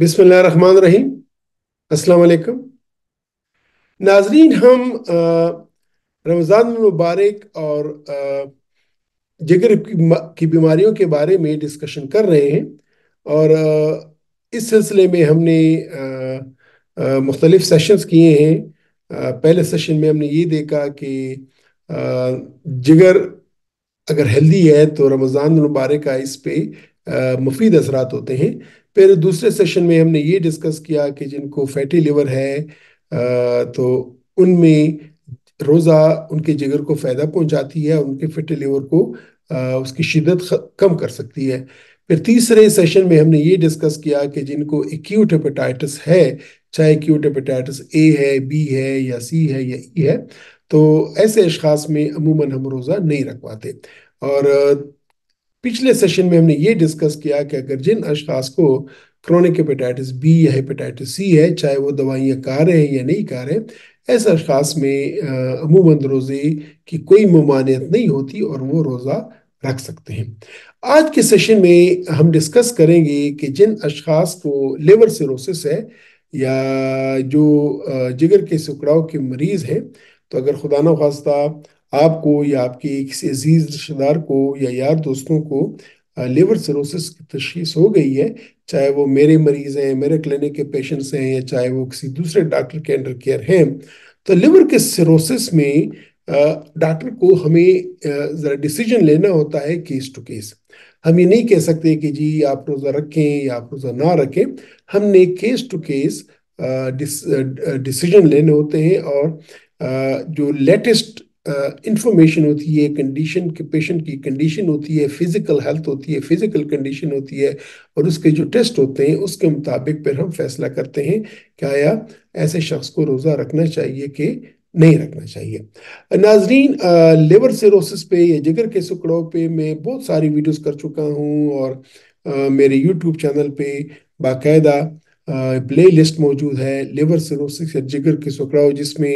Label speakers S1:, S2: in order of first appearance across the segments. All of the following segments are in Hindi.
S1: बिसमीम अल्लाम नाजरीन हम रमज़ान मुबारक और जिगर की बीमारियों के बारे में डिस्कशन कर रहे हैं और इस सिलसिले में हमने मुख्तलिफ़ सेशंस किए हैं पहले सेशन में हमने ये देखा कि जिगर अगर हेल्दी है तो रमज़ान मुबारक का इस पर मुफीद असरात होते हैं फिर दूसरे सेशन में हमने ये डिस्कस किया कि जिनको फैटी लिवर है तो उनमें रोज़ा उनके जिगर को फ़ायदा पहुंचाती है उनके फैटी लिवर को उसकी शिदत कम कर सकती है फिर तीसरे सेशन में हमने ये डिस्कस किया कि जिनको एक्यूट हेपेटाइटिस है चाहे एक्यूट हेपेटाइटिस ए है बी है या सी है या ई e है तो ऐसे अशास में अमूमन हम रोज़ा नहीं रखवाते और पिछले सेशन में हमने ये डिस्कस किया कि अगर जिन अशास को क्रोनिक हेपेटाइटिस बी या हेपेटाइटिस सी है चाहे वो दवाइयाँ खा रहे हैं या नहीं खा रहे हैं ऐसे अशास में अमूमन रोज़े की कोई ममानियत नहीं होती और वो रोज़ा रख सकते हैं आज के सेशन में हम डिस्कस करेंगे कि जिन अशास को लेवर सिरोसिस है या जो जिगर के सुकड़ाव के मरीज़ हैं तो अगर खुदा न खास्ता आपको या आपके किसी अजीज रिश्तेदार को या यार दोस्तों को लिवर सरोसिस की तशीस हो गई है चाहे वो मेरे मरीज हैं मेरे क्लिनिक के पेशेंट्स हैं या चाहे वो किसी दूसरे डॉक्टर के अंडर केयर हैं तो लिवर के सरोसिस में डॉक्टर को हमें ज़रा डिसीजन लेना होता है केस टू केस हम ये नहीं कह सकते कि जी आप रोज़ा रखें या आप रोज़ा ना रखें हमने केस टू केस डिसीजन लेने होते हैं और जो लेटेस्ट इंफॉर्मेशन uh, होती है कंडीशन के पेशेंट की कंडीशन होती है फिजिकल हेल्थ होती है फिजिकल कंडीशन होती है और उसके जो टेस्ट होते हैं उसके मुताबिक फिर हम फैसला करते हैं कि आया ऐसे शख्स को रोज़ा रखना चाहिए कि नहीं रखना चाहिए नाजरीन लेवर सेरोसिस पे या जिगर के सुकड़ों पे मैं बहुत सारी वीडियोस कर चुका हूँ और आ, मेरे यूट्यूब चैनल पे बाकायदा प्ले लिस्ट मौजूद है लेवर सेरोसिस या जिगर के सुकड़ों जिसमें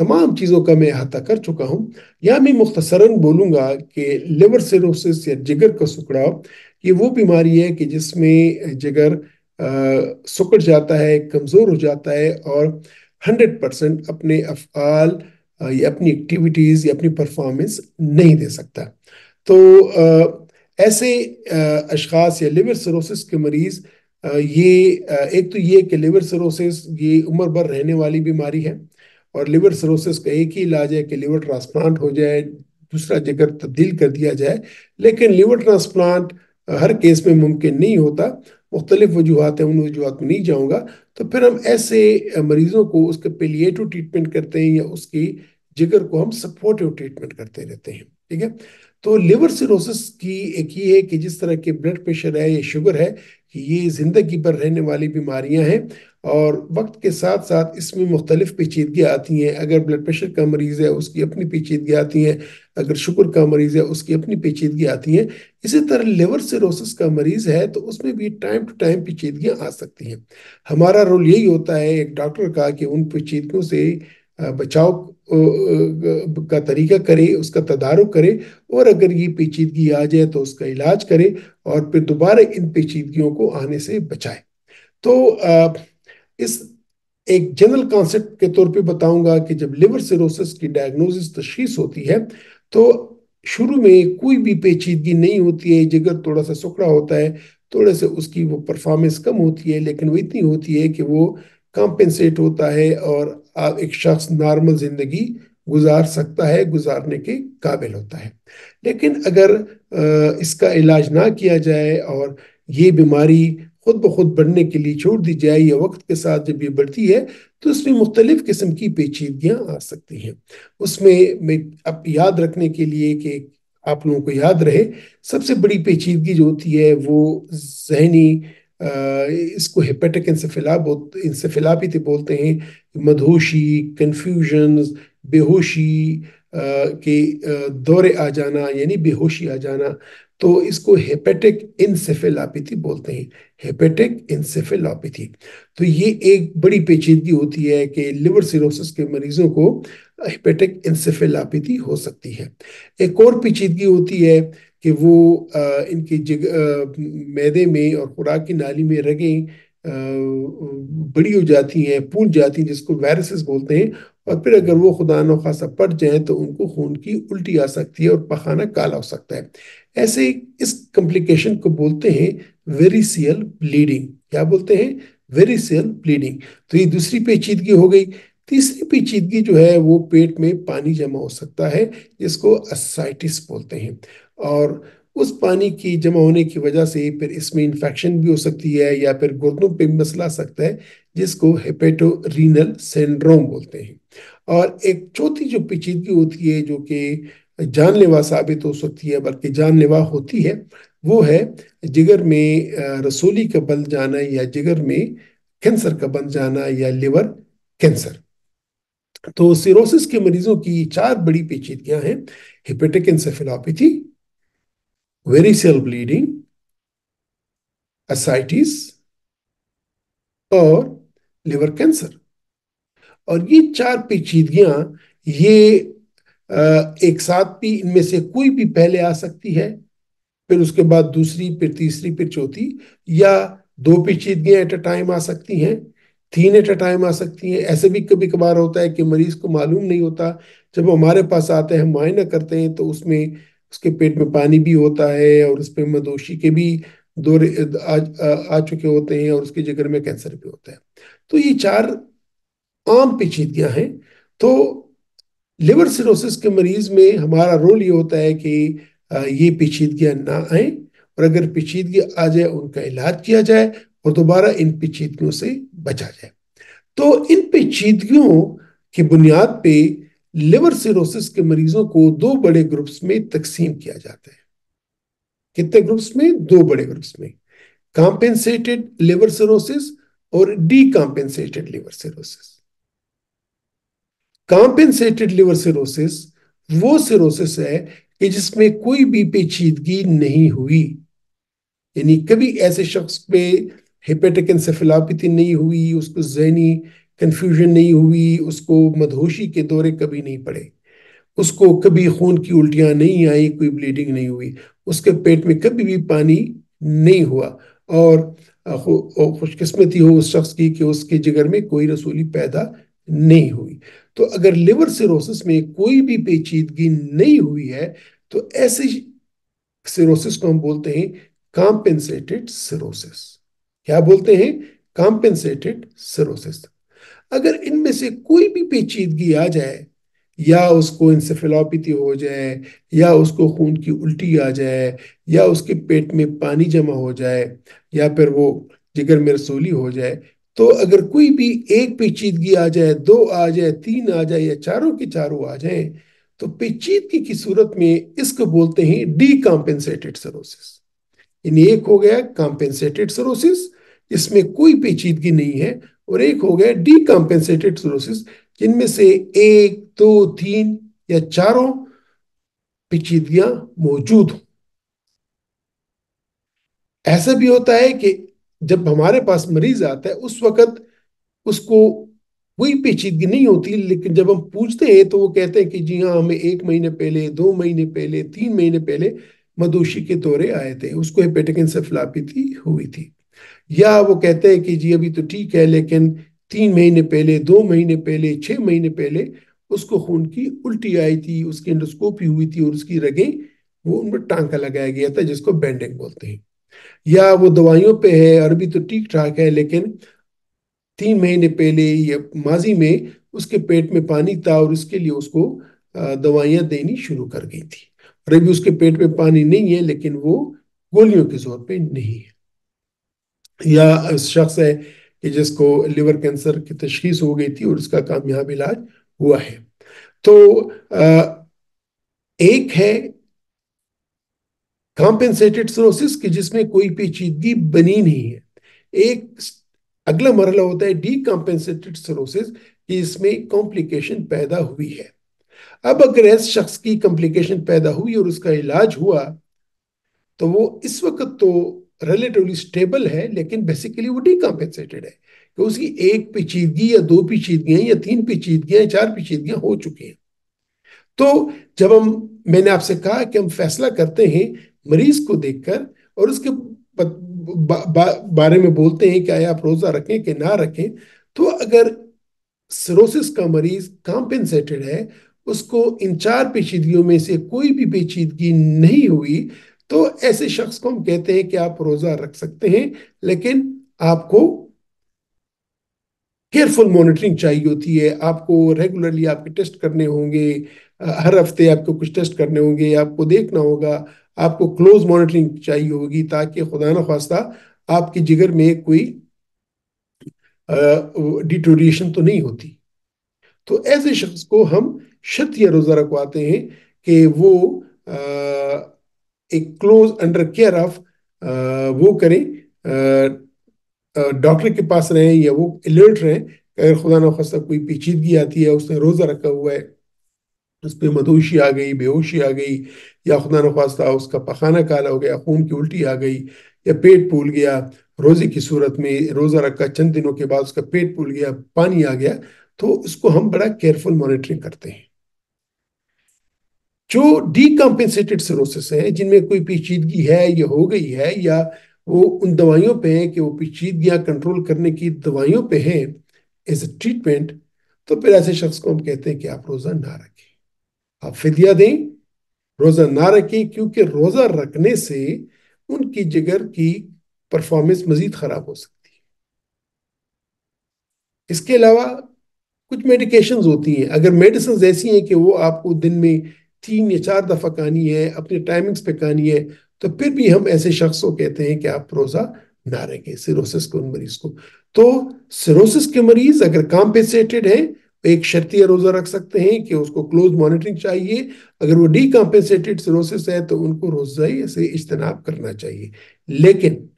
S1: तमाम चीज़ों का मैं अहाता कर चुका हूँ या मैं मुख्तसरा बोलूँगा कि लिवर सिरोसिस या जिगर का सुकड़ाव ये वो बीमारी है कि जिसमें जिगर सुकड़ जाता है कमज़ोर हो जाता है और हंड्रेड परसेंट अपने अफ़ाल या अपनी एक्टिविटीज़ या अपनी परफॉर्मेंस नहीं दे सकता तो ऐसे अशखास या लिवर सिरोसिस के मरीज़ ये एक तो ये कि लिवर सिरोसिस ये उम्र भर रहने वाली बीमारी है और लिवर सरोसिस का एक ही इलाज है कि लिवर ट्रांसप्लांट हो जाए दूसरा जगह तब्दील कर दिया जाए लेकिन लिवर ट्रांसप्लांट हर केस में मुमकिन नहीं होता मुख्तलिफ वजूहत हैं उन वजूहत में नहीं जाऊँगा तो फिर हम ऐसे मरीज़ों को उसके पेलिएटिव ट्रीटमेंट करते हैं या उसकी जिगर को हम सपोर्टिव ट्रीटमेंट करते रहते हैं ठीक है तो लिवर सिरोसिस की एक ये है कि जिस तरह के ब्लड प्रेशर है या शुगर है कि ये ज़िंदगी पर रहने वाली बीमारियां हैं और वक्त के साथ साथ इसमें मुख्तलिफ़ पेचीदगियाँ आती हैं अगर ब्लड प्रेशर का मरीज़ है उसकी अपनी पेचीदगी आती हैं अगर शुगर का मरीज़ है उसकी अपनी पेचीदगी आती हैं इसी तरह लिवर सिरोसिस का मरीज़ है तो उसमें भी टाइम टू टाइम पेचीदगियाँ आ सकती हैं हमारा रोल यही होता है एक डॉक्टर का कि उन पेचीदगियों से बचाव का तरीका करे उसका तदारुक करे और अगर ये पेचीदगी आ जाए तो उसका इलाज करे और फिर दोबारा इन पेचीदगियों को आने से बचाए तो इस एक जनरल कॉन्सेप्ट के तौर पे बताऊंगा कि जब लिवर सिरोसिस की डायग्नोसिस तशीस होती है तो शुरू में कोई भी पेचीदगी नहीं होती है जिगर थोड़ा सा सुखड़ा होता है थोड़े से उसकी वो परफॉर्मेंस कम होती है लेकिन वो इतनी होती है कि वो कॉम्पेंसेट होता है और एक शख्स नॉर्मल जिंदगी गुजार सकता है गुजारने के काबिल होता है लेकिन अगर इसका इलाज ना किया जाए और ये बीमारी खुद ब खुद बढ़ने के लिए छोड़ दी जाए या वक्त के साथ जब ये बढ़ती है तो उसमें मुख्तलिफ़ किस्म की पेचीदगियाँ आ सकती हैं उसमें मैं अब याद रखने के लिए कि आप लोगों को याद रहे सबसे बड़ी पेचीदगी जो होती है वो जहनी इसको हेपेटिक इंसेफिला इंसेफिला भी बोलते हैं मधोशी कन्फ्यूजन बेहोशी के दौरे आ जाना यानी बेहोशी आ जाना तो इसको हेपेटिक इंसेफेलापैथी बोलते हैं हेपेटिक इंसेफेलापैथी तो ये एक बड़ी पेचीदगी होती है कि लिवर सिरोसिस के मरीजों को हेपेटिक इंसेफेलापैथी हो सकती है एक और पेचीदगी होती है कि वो इनके जग मैदे में और खुराक की नाली में रगें बड़ी हो जाती हैं फूल जाती हैं जिसको वायरसेस बोलते हैं और फिर अगर वो खुदा न खासा पट जाए तो उनको खून की उल्टी आ सकती है और पखाना काला हो सकता है ऐसे इस कम्प्लिकेशन को बोलते हैं वेरीसियल ब्लीडिंग क्या बोलते हैं वेरीसियल ब्लीडिंग तो ये दूसरी पेचीदगी हो गई तीसरी पेचीदगी जो है वो पेट में पानी जमा हो सकता है जिसको असाइटिस बोलते हैं और उस पानी की जमा होने की वजह से फिर इसमें इन्फेक्शन भी हो सकती है या फिर गुर्दों पे मसला आ सकता है जिसको हेपेटोरिनल सिंड्रोम बोलते हैं और एक चौथी जो पेचीदगी होती है जो कि जानलेवा साबित हो सकती है बल्कि जानलेवा होती है वो है जिगर में रसोली का बल जाना या जिगर में कैंसर का बन जाना या लिवर कैंसर तो सिरोसिस के मरीजों की चार बड़ी पेचीदगियां हैं hepatic variceal bleeding ascites और लिवर कैंसर और ये चार पेचीदगियां ये एक साथ भी इनमें से कोई भी पहले आ सकती है फिर उसके बाद दूसरी फिर तीसरी फिर चौथी या दो पेचीदगियां एट अ टाइम आ सकती हैं तीन एट अ टाइम आ सकती हैं ऐसे भी कभी कभार होता है कि मरीज को मालूम नहीं होता जब हमारे पास आते हैं मुआयना करते हैं तो उसमें उसके पेट में पानी भी होता है और उस पर मदोशी के भी दौरे आ, आ, आ चुके होते हैं और उसके जिगर में कैंसर भी होता है तो ये चार आम पेचीदगियां हैं तो लिवर सिरोसिस के मरीज में हमारा रोल ये होता है कि ये पेचीदगियां ना आए और अगर पेचीदगी आ जाए उनका इलाज किया जाए और दोबारा इन पेचीदगियों से बचा जाए तो इन पेचीदगियों की बुनियाद पे लिवर सिरोसिस के मरीजों को दो बड़े ग्रुप्स में तकसीम किया जाता है कितने ग्रुप्स में दो बड़े ग्रुप्स में कॉम्पेंसेटेड लिवर सिरोसिस और decompensated liver cirrhosis compensated liver cirrhosis वो सिरोसिस है कि जिसमें कोई भी पेचीदगी नहीं हुई यानी कभी ऐसे शख्स पे हिपेटिक इंसेफिलापिथी नहीं हुई उसको जहनी कन्फ्यूजन नहीं हुई उसको मदहोशी के दौरे कभी नहीं पड़े उसको कभी खून की उल्टियाँ नहीं आई कोई ब्लीडिंग नहीं हुई उसके पेट में कभी भी पानी नहीं हुआ और खुशकस्मती हो उस शख्स की कि उसके जिगर में कोई रसूली पैदा नहीं हुई तो अगर लिवर सिरोसिस में कोई भी पेचीदगी नहीं हुई है तो ऐसे सिरोसिस को हम बोलते हैं कॉम्पेंसेटेड सिरोसिस क्या बोलते हैं कॉम्पेंसेटेड सिरोसिस अगर इनमें से कोई भी पेचीदगी आ जाए या उसको इंसेफेलोपैथी हो जाए या उसको खून की उल्टी आ जाए या उसके पेट में पानी जमा हो जाए या फिर वो जिगर में रसोली हो जाए तो अगर कोई भी एक पेचीदगी आ जाए दो आ जाए तीन आ जाए या चारों के चारों आ जाए तो पेचीदगी की सूरत में इसको बोलते हैं डी कॉम्पेंसेटेड सरोसिस यानी एक हो गया कॉम्पेंसेटेड सरोसिस इसमें कोई पेचीदगी नहीं है और एक हो गया डी कॉम्पेंसेटेड जिनमें से एक दो तीन या चारों पेचीदगियां मौजूद हों ऐसा भी होता है कि जब हमारे पास मरीज आता है उस वक्त उसको कोई पेचीदगी नहीं होती लेकिन जब हम पूछते हैं तो वो कहते हैं कि जी हाँ हमें एक महीने पहले दो महीने पहले तीन महीने पहले मदोशी के दौरे आए थे उसको हेपेटिक इंसेफ्लापैथी हुई थी या वो कहते हैं कि जी अभी तो ठीक है लेकिन तीन महीने पहले दो महीने पहले छः महीने पहले उसको खून की उल्टी आई थी उसकी एंडोस्कोपी हुई थी और उसकी रगें वो उन पर टांका लगाया गया था जिसको बैंडिंग बोलते हैं या वो दवाइयों पे है और भी तो ठीक ठाक है लेकिन तीन महीने पहले या माजी में उसके पेट में पानी था और उसके लिए उसको दवाइयाँ देनी शुरू कर गई थी अभी उसके पेट में पानी नहीं है लेकिन वो गोलियों के जोर पे नहीं है या शख्स है कि जिसको लिवर कैंसर की तशखीस हो गई थी और उसका कामयाब इलाज हुआ है तो एक है कॉम्पेंसेटेड सिरोसिस की जिसमें कोई पेचीदगी बनी नहीं है एक अगला मरला होता है डी कॉम्पेंसेटेड सिरोसिस इसमें कॉम्प्लिकेशन पैदा हुई है अब अगर इस शख्स की कॉम्प्लिकेशन पैदा हुई और उसका इलाज हुआ तो वो इस वक्त तो रिलेटिवली स्टेबल है लेकिन बेसिकली वो डिकम्पेंसेटेड है कि उसकी एक पेचीदगी या दो पेचीदगियां या तीन पेचीदगियां या चार पेचीदगियां हो चुकी हैं तो जब हम मैंने आपसे कहा कि हम फैसला करते हैं मरीज को देखकर और उसके बा, बा, बारे में बोलते हैं कि आया आप रोज़ा रखें कि ना रखें तो अगर सिरोसिस का मरीज कॉम्पेंसेटेड है उसको इन चार पेचीदगियों में से कोई भी पेचीदगी नहीं हुई तो ऐसे शख्स को हम कहते हैं कि आप रोजा रख सकते हैं लेकिन आपको केयरफुल मॉनिटरिंग चाहिए होती है आपको रेगुलरली आपके टेस्ट करने होंगे हर हफ्ते आपको कुछ टेस्ट करने होंगे आपको देखना होगा आपको क्लोज मॉनिटरिंग चाहिए होगी ताकि खुदा न खास्ता आपके जिगर में कोई डिटोरिएशन तो नहीं होती तो ऐसे शख्स को हम शत यरूजरा रोजा रखवाते हैं कि वो एक क्लोज अंडर केयर ऑफ वो करें डॉक्टर के पास रहें या वो अलर्ट रहें अगर खुदा न कोई पेचीदगी आती है उसने रोज़ा रखा हुआ है उस पर मदोशी आ गई बेहोशी आ गई या खुदा न खास्ता उसका पखाना काला हो गया खून की उल्टी आ गई या पेट फूल गया रोज़े की सूरत में रोज़ा रखा चंद दिनों के बाद उसका पेट फूल गया पानी आ गया तो इसको हम बड़ा केयरफुल मॉनिटरिंग करते हैं जो डीकम्पेंसेटेड सरोसेस हैं जिनमें कोई पेचीदगी है या हो गई है या वो उन दवाइयों पे हैं कि वो पेचीदगियाँ कंट्रोल करने की दवाइयों पे हैं एज ए ट्रीटमेंट तो फिर ऐसे शख्स को हम कहते हैं कि आप रोज़ा ना रखें आप फिदिया दें रोज़ा ना रखें क्योंकि रोज़ा रखने से उनकी जिगर की परफॉर्मेंस मज़ीद ख़राब हो सकती है इसके अलावा कुछ मेडिकेशंस होती हैं अगर मेडिसिन ऐसी हैं कि वो आपको दिन में तीन या चार दफा कहानी है अपने टाइमिंग्स पे कहानी है तो फिर भी हम ऐसे शख्स को कहते हैं कि आप रोजा ना रखें सिरोसिस को उन मरीज को तो सिरोसिस के मरीज अगर कॉम्पेसेटेड है तो एक शर्तीय रोजा रख सकते हैं कि उसको क्लोज मॉनिटरिंग चाहिए अगर वो डी कॉम्पेसेटेड सिरोसिस है तो उनको रोजा ही से इज्तनाब करना चाहिए लेकिन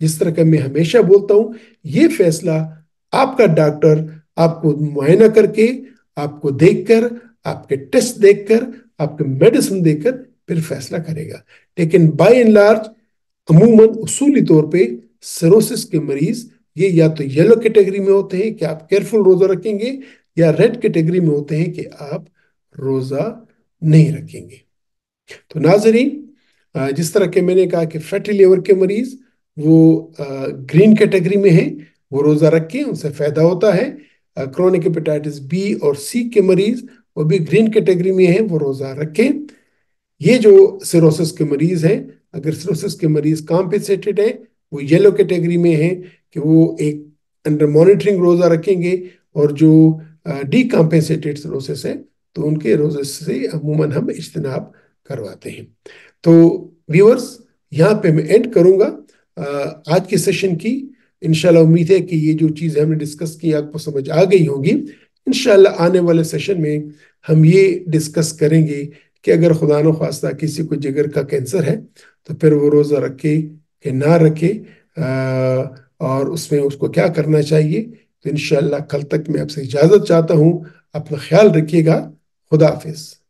S1: जिस तरह का मैं हमेशा बोलता हूं ये फैसला आपका डॉक्टर आपको मुआयना करके आपको देखकर आपके टेस्ट देखकर आपको मेडिसिन देकर फिर फैसला करेगा लेकिन बाय एंड लार्ज अमूमन उसूली तौर पे सरोसिस के मरीज ये या तो येलो कैटेगरी में होते हैं कि आप केयरफुल रोजा रखेंगे या रेड कैटेगरी में होते हैं कि आप रोजा नहीं रखेंगे तो नाजरीन जिस तरह के मैंने कहा कि फैटी लेवर के मरीज वो ग्रीन कैटेगरी में है वो रोजा रखें उनसे फायदा होता है क्रोनिक हेपेटाइटिस बी और सी के मरीज वो भी ग्रीन कैटेगरी में है वो रोजा रखें ये जो सिरोसिस के मरीज हैं अगर सिरोसिस के मरीज कॉम्पेसेटेड है वो येलो कैटेगरी में है कि वो एक अंडर मॉनिटरिंग रोजा रखेंगे और जो डी कॉम्पेसेटेड सिरोसिस है तो उनके रोजे से अमूमन हम इज्तनाब करवाते हैं तो व्यूअर्स यहाँ पे मैं एंड करूँगा आज के सेशन की इनशाला उम्मीद है कि ये जो चीज़ हमने डिस्कस की आपको समझ आ गई होगी इन आने वाले सेशन में हम ये डिस्कस करेंगे कि अगर खुदा न खास्ता किसी को जिगर का कैंसर है तो फिर वो रोज़ा रखे कि ना रखे आ, और उसमें उसको क्या करना चाहिए तो इन कल तक मैं आपसे इजाज़त चाहता हूँ अपना ख्याल रखिएगा खुदाफिज़